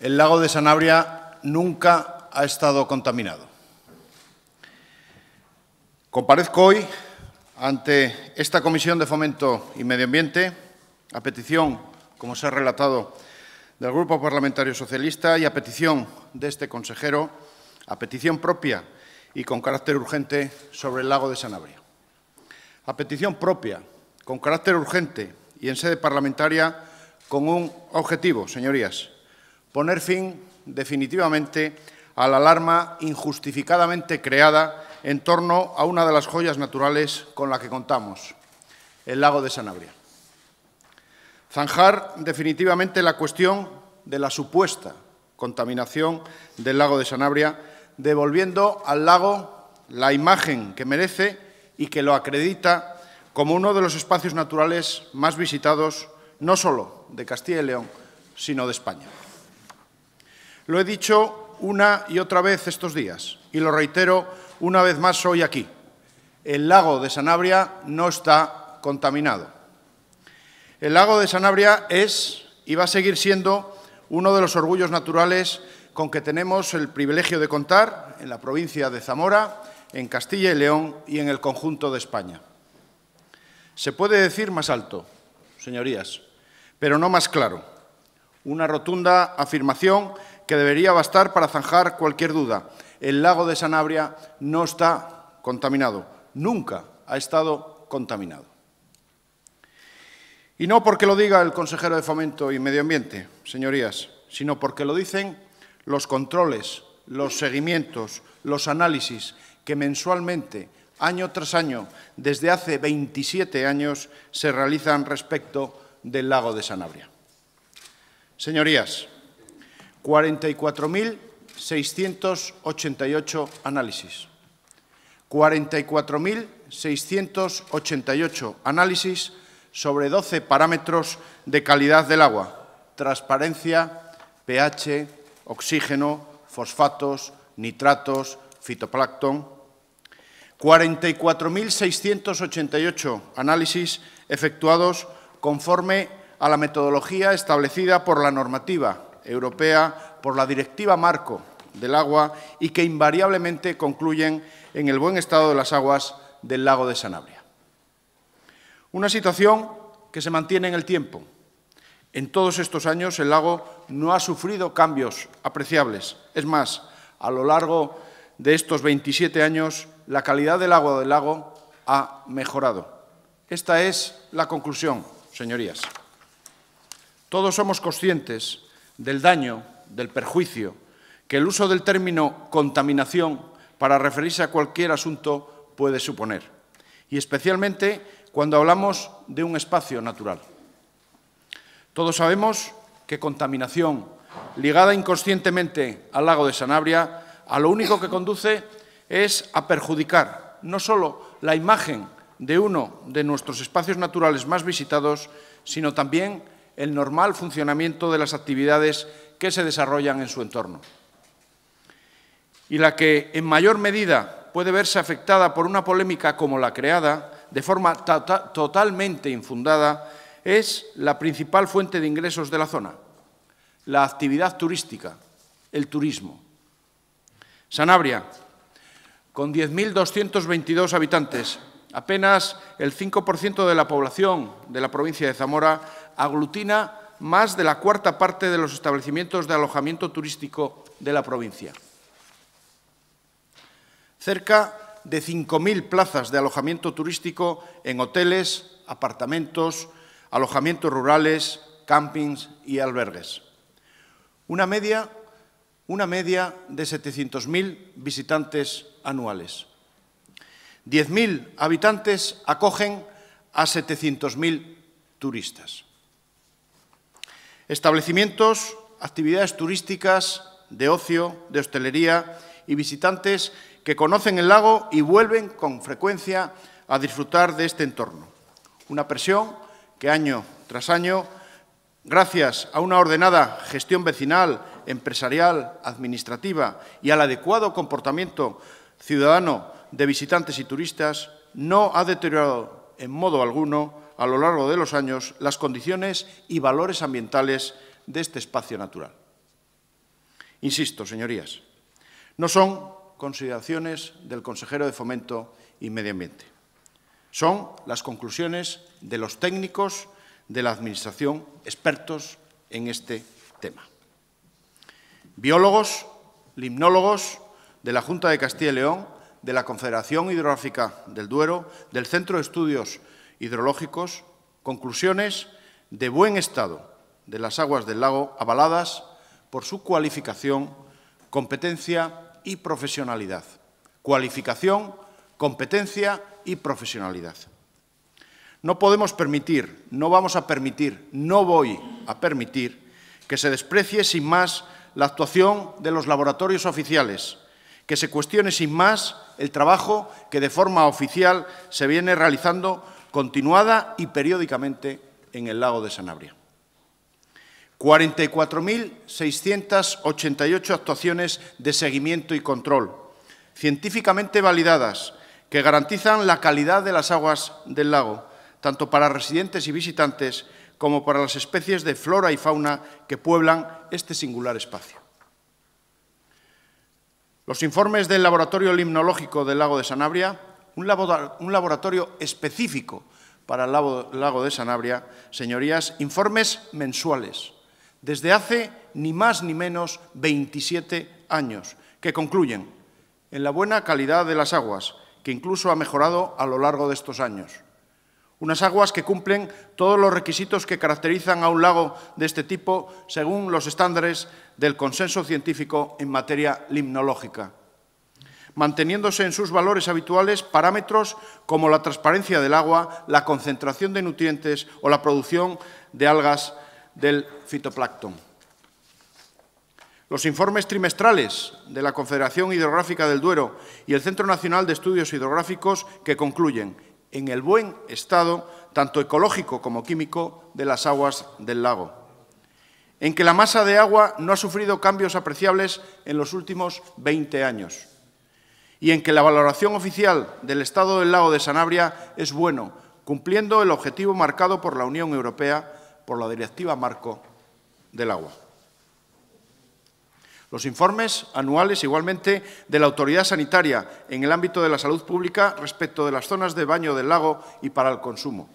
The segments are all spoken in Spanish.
el lago de Sanabria nunca ha estado contaminado. Comparezco hoy ante esta Comisión de Fomento y Medio Ambiente, a petición, como se ha relatado, del Grupo Parlamentario Socialista y a petición de este consejero, a petición propia y con carácter urgente sobre el lago de Sanabria. A petición propia, con carácter urgente y en sede parlamentaria, con un objetivo, señorías, poner fin definitivamente a la alarma injustificadamente creada en torno a una de las joyas naturales con la que contamos, el lago de Sanabria. Zanjar definitivamente la cuestión de la supuesta contaminación del lago de Sanabria, devolviendo al lago la imagen que merece y que lo acredita como uno de los espacios naturales más visitados, no solo de Castilla y León, sino de España. Lo he dicho una y otra vez estos días y lo reitero una vez más hoy aquí. El lago de Sanabria no está contaminado. El lago de Sanabria es y va a seguir siendo uno de los orgullos naturales con que tenemos el privilegio de contar en la provincia de Zamora, en Castilla y León y en el conjunto de España. Se puede decir más alto, señorías, pero no más claro. Una rotunda afirmación que debería bastar para zanjar cualquier duda. El lago de Sanabria no está contaminado, nunca ha estado contaminado. Y no porque lo diga el consejero de Fomento y Medio Ambiente, señorías, sino porque lo dicen los controles, los seguimientos, los análisis que mensualmente, año tras año, desde hace 27 años, se realizan respecto del lago de Sanabria. Señorías, 44.688 análisis. 44.688 análisis sobre 12 parámetros de calidad del agua, transparencia, pH, oxígeno, fosfatos, nitratos, fitoplancton. 44.688 análisis efectuados conforme a la metodología establecida por la normativa Europea por la Directiva Marco del Agua y que invariablemente concluyen en el buen estado de las aguas del lago de Sanabria. Una situación que se mantiene en el tiempo. En todos estos años el lago no ha sufrido cambios apreciables. Es más, a lo largo de estos 27 años la calidad del agua del lago ha mejorado. Esta es la conclusión, señorías. Todos somos conscientes del daño, del perjuicio, que el uso del término contaminación para referirse a cualquier asunto puede suponer, y especialmente cuando hablamos de un espacio natural. Todos sabemos que contaminación, ligada inconscientemente al lago de Sanabria, a lo único que conduce es a perjudicar no solo la imagen de uno de nuestros espacios naturales más visitados, sino también el normal funcionamiento de las actividades que se desarrollan en su entorno. Y la que, en mayor medida, puede verse afectada por una polémica como la creada, de forma tota-, totalmente infundada, es la principal fuente de ingresos de la zona, la actividad turística, el turismo. Sanabria, con 10.222 habitantes, Apenas el 5% de la población de la provincia de Zamora aglutina más de la cuarta parte de los establecimientos de alojamiento turístico de la provincia. Cerca de 5.000 plazas de alojamiento turístico en hoteles, apartamentos, alojamientos rurales, campings y albergues. Una media, una media de 700.000 visitantes anuales. 10.000 habitantes acogen a 700.000 turistas. Establecimientos, actividades turísticas, de ocio, de hostelería y visitantes que conocen el lago y vuelven con frecuencia a disfrutar de este entorno. Una presión que año tras año, gracias a una ordenada gestión vecinal, empresarial, administrativa y al adecuado comportamiento ciudadano de visitantes y turistas no ha deteriorado en modo alguno a lo largo de los años las condiciones y valores ambientales de este espacio natural. Insisto, señorías, no son consideraciones del consejero de Fomento y Medio Ambiente. Son las conclusiones de los técnicos de la Administración expertos en este tema. Biólogos, limnólogos de la Junta de Castilla y León de la Confederación Hidrográfica del Duero, del Centro de Estudios Hidrológicos, conclusiones de buen estado de las aguas del lago avaladas por su cualificación, competencia y profesionalidad. Cualificación, competencia y profesionalidad. No podemos permitir, no vamos a permitir, no voy a permitir que se desprecie sin más la actuación de los laboratorios oficiales, que se cuestione sin más el trabajo que de forma oficial se viene realizando continuada y periódicamente en el lago de Sanabria. 44.688 actuaciones de seguimiento y control, científicamente validadas, que garantizan la calidad de las aguas del lago, tanto para residentes y visitantes como para las especies de flora y fauna que pueblan este singular espacio. Los informes del Laboratorio Limnológico del Lago de Sanabria, un, laboratorio específico para el Lago de Sanabria, señorías, informes mensuales, desde hace ni más ni menos 27 años, que concluyen en la buena calidad de las aguas, que incluso ha mejorado a lo largo de estos años unas aguas que cumplen todos los requisitos que caracterizan a un lago de este tipo según los estándares del consenso científico en materia limnológica manteniéndose en sus valores habituales parámetros como la transparencia del agua, la concentración de nutrientes o la producción de algas del fitoplancton. Los informes trimestrales de la Confederación Hidrográfica del Duero y el Centro Nacional de Estudios Hidrográficos que concluyen en el buen estado, tanto ecológico como químico, de las aguas del lago, en que la masa de agua no ha sufrido cambios apreciables en los últimos 20 años y en que la valoración oficial del estado del lago de Sanabria es bueno, cumpliendo el objetivo marcado por la Unión Europea por la Directiva Marco del Agua. Los informes anuales, igualmente, de la autoridad sanitaria en el ámbito de la salud pública respecto de las zonas de baño del lago y para el consumo.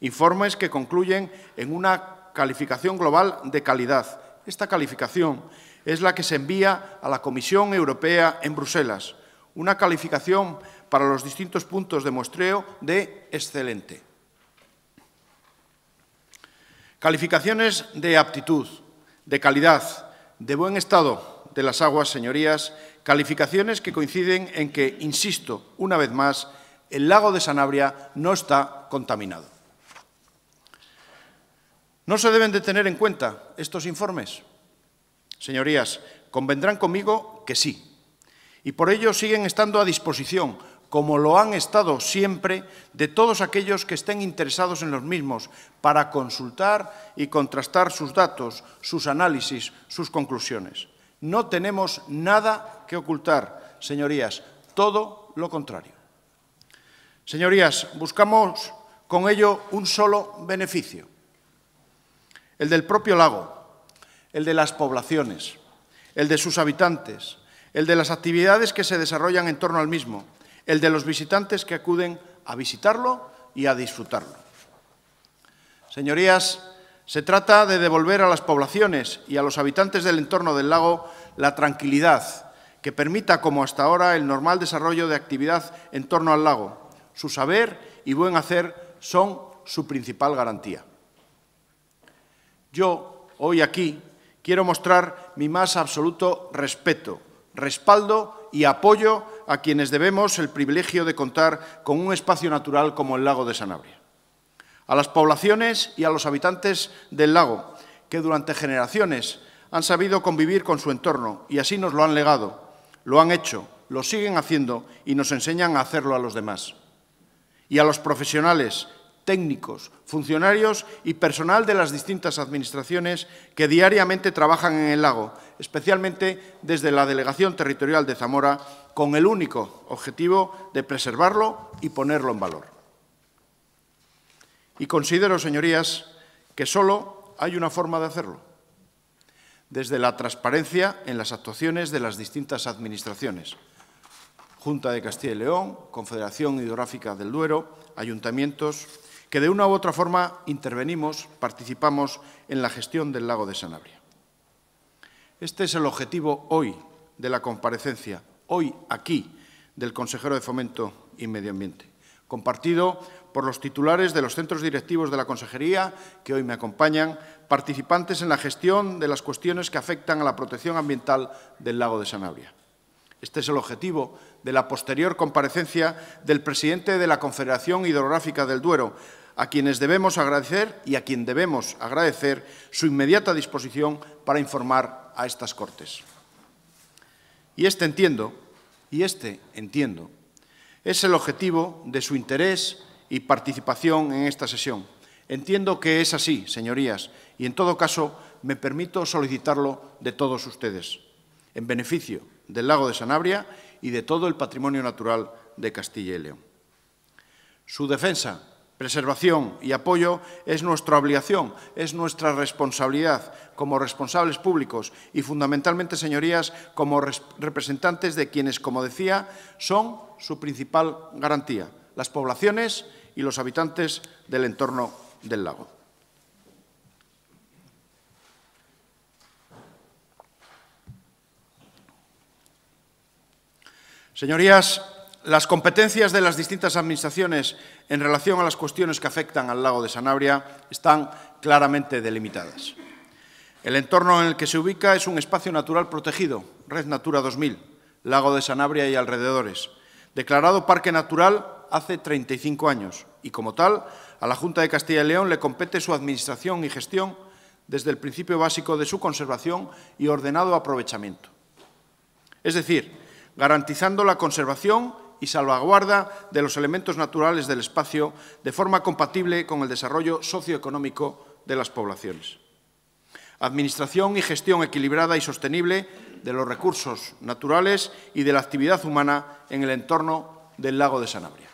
Informes que concluyen en una calificación global de calidad. Esta calificación es la que se envía a la Comisión Europea en Bruselas, una calificación para los distintos puntos de muestreo de excelente. Calificaciones de aptitud, de calidad, de buen estado de las aguas, señorías, calificaciones que coinciden en que, insisto, una vez más, el lago de Sanabria no está contaminado. ¿No se deben de tener en cuenta estos informes? Señorías, convendrán conmigo que sí. Y por ello siguen estando a disposición como lo han estado siempre, de todos aquellos que estén interesados en los mismos, para consultar y contrastar sus datos, sus análisis, sus conclusiones. No tenemos nada que ocultar, señorías, todo lo contrario. Señorías, buscamos con ello un solo beneficio, el del propio lago, el de las poblaciones, el de sus habitantes, el de las actividades que se desarrollan en torno al mismo, el de los visitantes que acuden a visitarlo y a disfrutarlo. Señorías, se trata de devolver a las poblaciones y a los habitantes del entorno del lago la tranquilidad que permita, como hasta ahora, el normal desarrollo de actividad en torno al lago. Su saber y buen hacer son su principal garantía. Yo, hoy aquí, quiero mostrar mi más absoluto respeto, respaldo y apoyo a quienes debemos el privilegio de contar con un espacio natural como el lago de Sanabria. A las poblaciones y a los habitantes del lago, que durante generaciones han sabido convivir con su entorno y así nos lo han legado, lo han hecho, lo siguen haciendo y nos enseñan a hacerlo a los demás. Y a los profesionales técnicos, funcionarios y personal de las distintas administraciones que diariamente trabajan en el lago, especialmente desde la Delegación Territorial de Zamora, con el único objetivo de preservarlo y ponerlo en valor. Y considero, señorías, que solo hay una forma de hacerlo, desde la transparencia en las actuaciones de las distintas administraciones, Junta de Castilla y León, Confederación Hidrográfica del Duero, ayuntamientos, que de una u otra forma intervenimos, participamos en la gestión del lago de Sanabria. Este es el objetivo hoy de la comparecencia, hoy aquí, del consejero de Fomento y Medio Ambiente, compartido por los titulares de los centros directivos de la Consejería que hoy me acompañan, participantes en la gestión de las cuestiones que afectan a la protección ambiental del lago de Sanabria. Este es el objetivo de la posterior comparecencia del presidente de la Confederación Hidrográfica del Duero, a quienes debemos agradecer y a quien debemos agradecer su inmediata disposición para informar a estas Cortes. Y este entiendo, y este entiendo, es el objetivo de su interés y participación en esta sesión. Entiendo que es así, señorías, y en todo caso me permito solicitarlo de todos ustedes, en beneficio del lago de Sanabria y de todo el patrimonio natural de Castilla y León. Su defensa, preservación y apoyo es nuestra obligación, es nuestra responsabilidad como responsables públicos y fundamentalmente, señorías, como representantes de quienes, como decía, son su principal garantía, las poblaciones y los habitantes del entorno del lago. Señorías, las competencias de las distintas administraciones en relación a las cuestiones que afectan al lago de Sanabria están claramente delimitadas. El entorno en el que se ubica es un espacio natural protegido, Red Natura 2000, lago de Sanabria y alrededores, declarado Parque Natural hace 35 años y, como tal, a la Junta de Castilla y León le compete su administración y gestión desde el principio básico de su conservación y ordenado aprovechamiento. Es decir, garantizando la conservación y salvaguarda de los elementos naturales del espacio de forma compatible con el desarrollo socioeconómico de las poblaciones. Administración y gestión equilibrada y sostenible de los recursos naturales y de la actividad humana en el entorno del lago de Sanabria.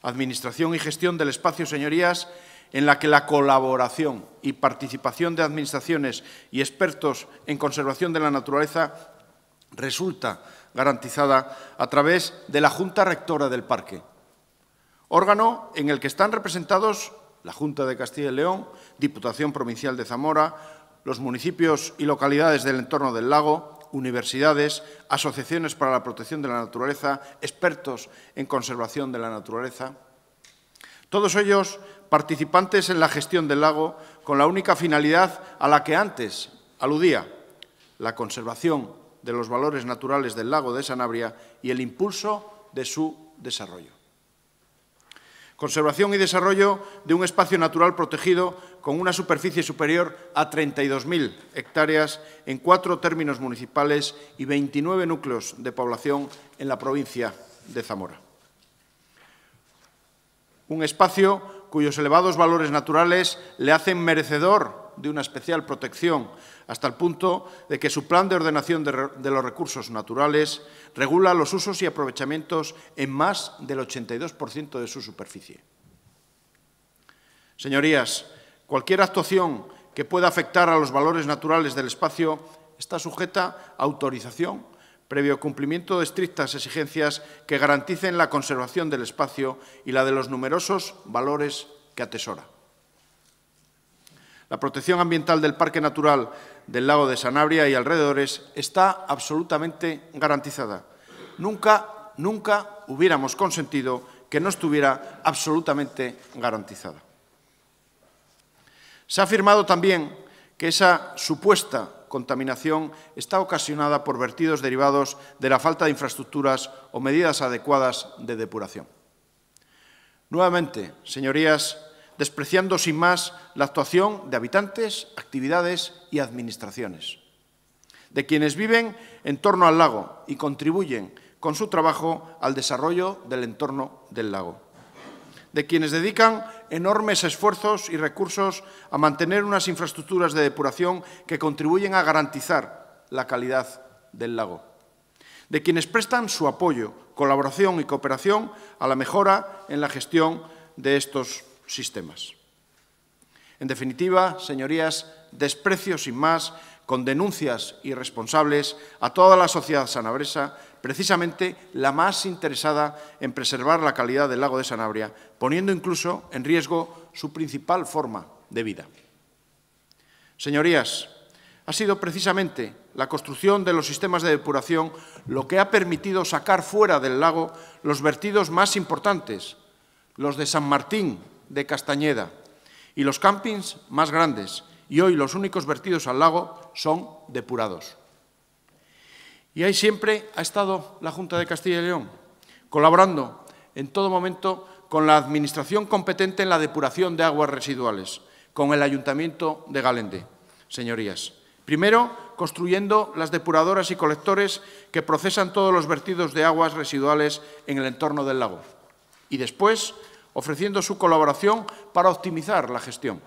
Administración y gestión del espacio, señorías, en la que la colaboración y participación de administraciones y expertos en conservación de la naturaleza resulta garantizada a través de la Junta Rectora del Parque, órgano en el que están representados la Junta de Castilla y León, Diputación Provincial de Zamora, los municipios y localidades del entorno del lago, universidades, asociaciones para la protección de la naturaleza, expertos en conservación de la naturaleza. Todos ellos participantes en la gestión del lago con la única finalidad a la que antes aludía, la conservación de los valores naturales del lago de Sanabria y el impulso de su desarrollo. Conservación y desarrollo de un espacio natural protegido con una superficie superior a 32.000 hectáreas en cuatro términos municipales y 29 núcleos de población en la provincia de Zamora. Un espacio cuyos elevados valores naturales le hacen merecedor de una especial protección, hasta el punto de que su plan de ordenación de, los recursos naturales regula los usos y aprovechamientos en más del 82% de su superficie. Señorías, cualquier actuación que pueda afectar a los valores naturales del espacio está sujeta a autorización previo cumplimiento de estrictas exigencias que garanticen la conservación del espacio y la de los numerosos valores que atesora. La protección ambiental del Parque Natural del Lago de Sanabria y alrededores está absolutamente garantizada. Nunca, nunca hubiéramos consentido que no estuviera absolutamente garantizada. Se ha afirmado también que esa supuesta contaminación está ocasionada por vertidos derivados de la falta de infraestructuras o medidas adecuadas de depuración. Nuevamente, señorías, despreciando sin más la actuación de habitantes, actividades y administraciones, de quienes viven en torno al lago y contribuyen con su trabajo al desarrollo del entorno del lago, de quienes dedican enormes esfuerzos y recursos a mantener unas infraestructuras de depuración que contribuyen a garantizar la calidad del lago, de quienes prestan su apoyo, colaboración y cooperación a la mejora en la gestión de estos sistemas. En definitiva, señorías, desprecio sin más, con denuncias irresponsables a toda la sociedad sanabresa, precisamente la más interesada en preservar la calidad del lago de Sanabria, poniendo incluso en riesgo su principal forma de vida. Señorías, ha sido precisamente la construcción de los sistemas de depuración lo que ha permitido sacar fuera del lago los vertidos más importantes, los de San Martín, de Castañeda y los campings más grandes, y hoy los únicos vertidos al lago son depurados. Y ahí siempre ha estado la Junta de Castilla y León, colaborando en todo momento con la Administración competente en la depuración de aguas residuales, con el Ayuntamiento de Galende, señorías. Primero, construyendo las depuradoras y colectores que procesan todos los vertidos de aguas residuales en el entorno del lago. Y después, ofreciendo su colaboración para optimizar la gestión.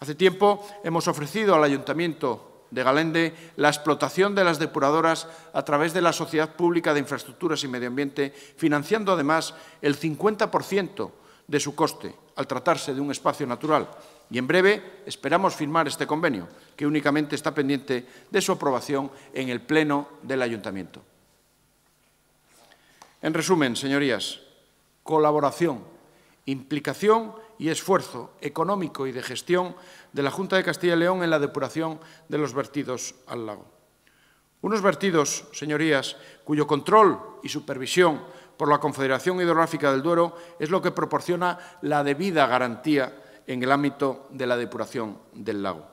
Hace tiempo hemos ofrecido al Ayuntamiento de Galende la explotación de las depuradoras a través de la Sociedad Pública de Infraestructuras y Medio Ambiente, financiando además el 50% de su coste, al tratarse de un espacio natural. Y en breve esperamos firmar este convenio, que únicamente está pendiente de su aprobación en el Pleno del Ayuntamiento. En resumen, señorías, colaboración implicación y esfuerzo económico y de gestión de la Junta de Castilla y León en la depuración de los vertidos al lago. Unos vertidos, señorías, cuyo control y supervisión por la Confederación Hidrográfica del Duero es lo que proporciona la debida garantía en el ámbito de la depuración del lago.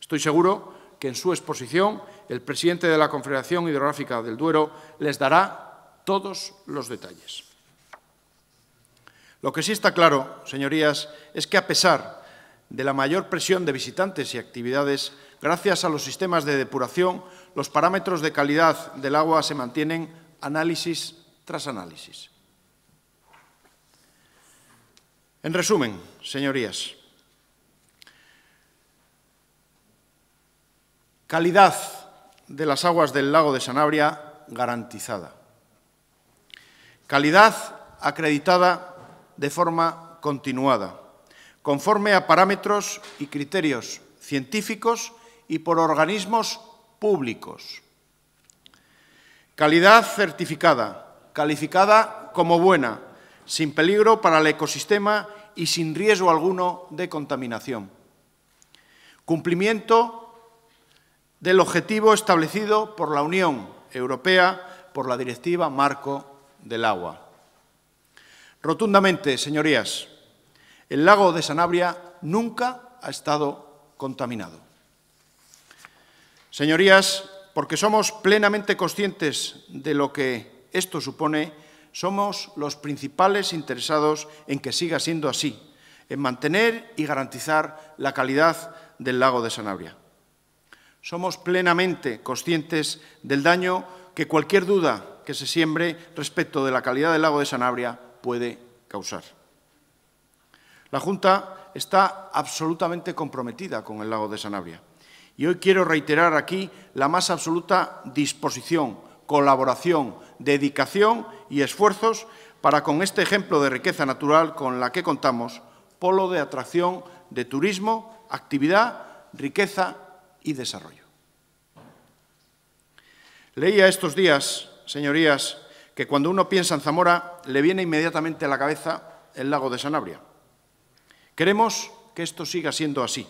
Estoy seguro que en su exposición el presidente de la Confederación Hidrográfica del Duero les dará todos los detalles. Lo que sí está claro, señorías, es que a pesar de la mayor presión de visitantes y actividades, gracias a los sistemas de depuración, los parámetros de calidad del agua se mantienen análisis tras análisis. En resumen, señorías, calidad de las aguas del lago de Sanabria garantizada. Calidad acreditada de forma continuada, conforme a parámetros y criterios científicos y por organismos públicos. Calidad certificada, calificada como buena, sin peligro para el ecosistema y sin riesgo alguno de contaminación. Cumplimiento del objetivo establecido por la Unión Europea por la Directiva Marco del Agua. Rotundamente, señorías, el lago de Sanabria nunca ha estado contaminado. Señorías, porque somos plenamente conscientes de lo que esto supone, somos los principales interesados en que siga siendo así, en mantener y garantizar la calidad del lago de Sanabria. Somos plenamente conscientes del daño que cualquier duda que se siembre respecto de la calidad del lago de Sanabria puede causar. La Junta está absolutamente comprometida con el lago de Sanabria y hoy quiero reiterar aquí la más absoluta disposición, colaboración, dedicación y esfuerzos para con este ejemplo de riqueza natural con la que contamos, polo de atracción de turismo, actividad, riqueza y desarrollo. Leía estos días, señorías, que cuando uno piensa en Zamora le viene inmediatamente a la cabeza el lago de Sanabria. Queremos que esto siga siendo así,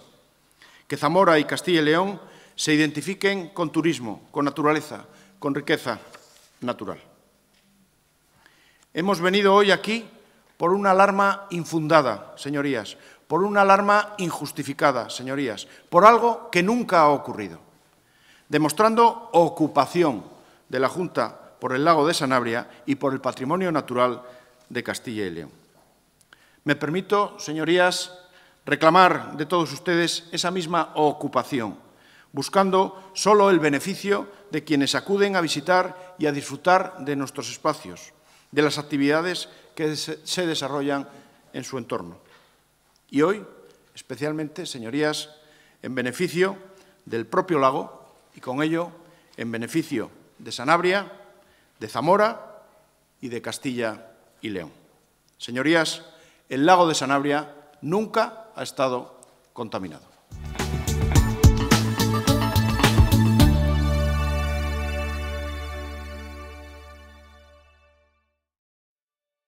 que Zamora y Castilla y León se identifiquen con turismo, con naturaleza, con riqueza natural. Hemos venido hoy aquí por una alarma infundada, señorías, por una alarma injustificada, señorías, por algo que nunca ha ocurrido, demostrando ocupación de la Junta por el lago de Sanabria y por el patrimonio natural de Castilla y León. Me permito, señorías, reclamar de todos ustedes esa misma ocupación, buscando solo el beneficio de quienes acuden a visitar y a disfrutar de nuestros espacios, de las actividades que se desarrollan en su entorno. Y hoy, especialmente, señorías, en beneficio del propio lago y con ello en beneficio de Sanabria, de Zamora y de Castilla y León. Señorías, el lago de Sanabria nunca ha estado contaminado.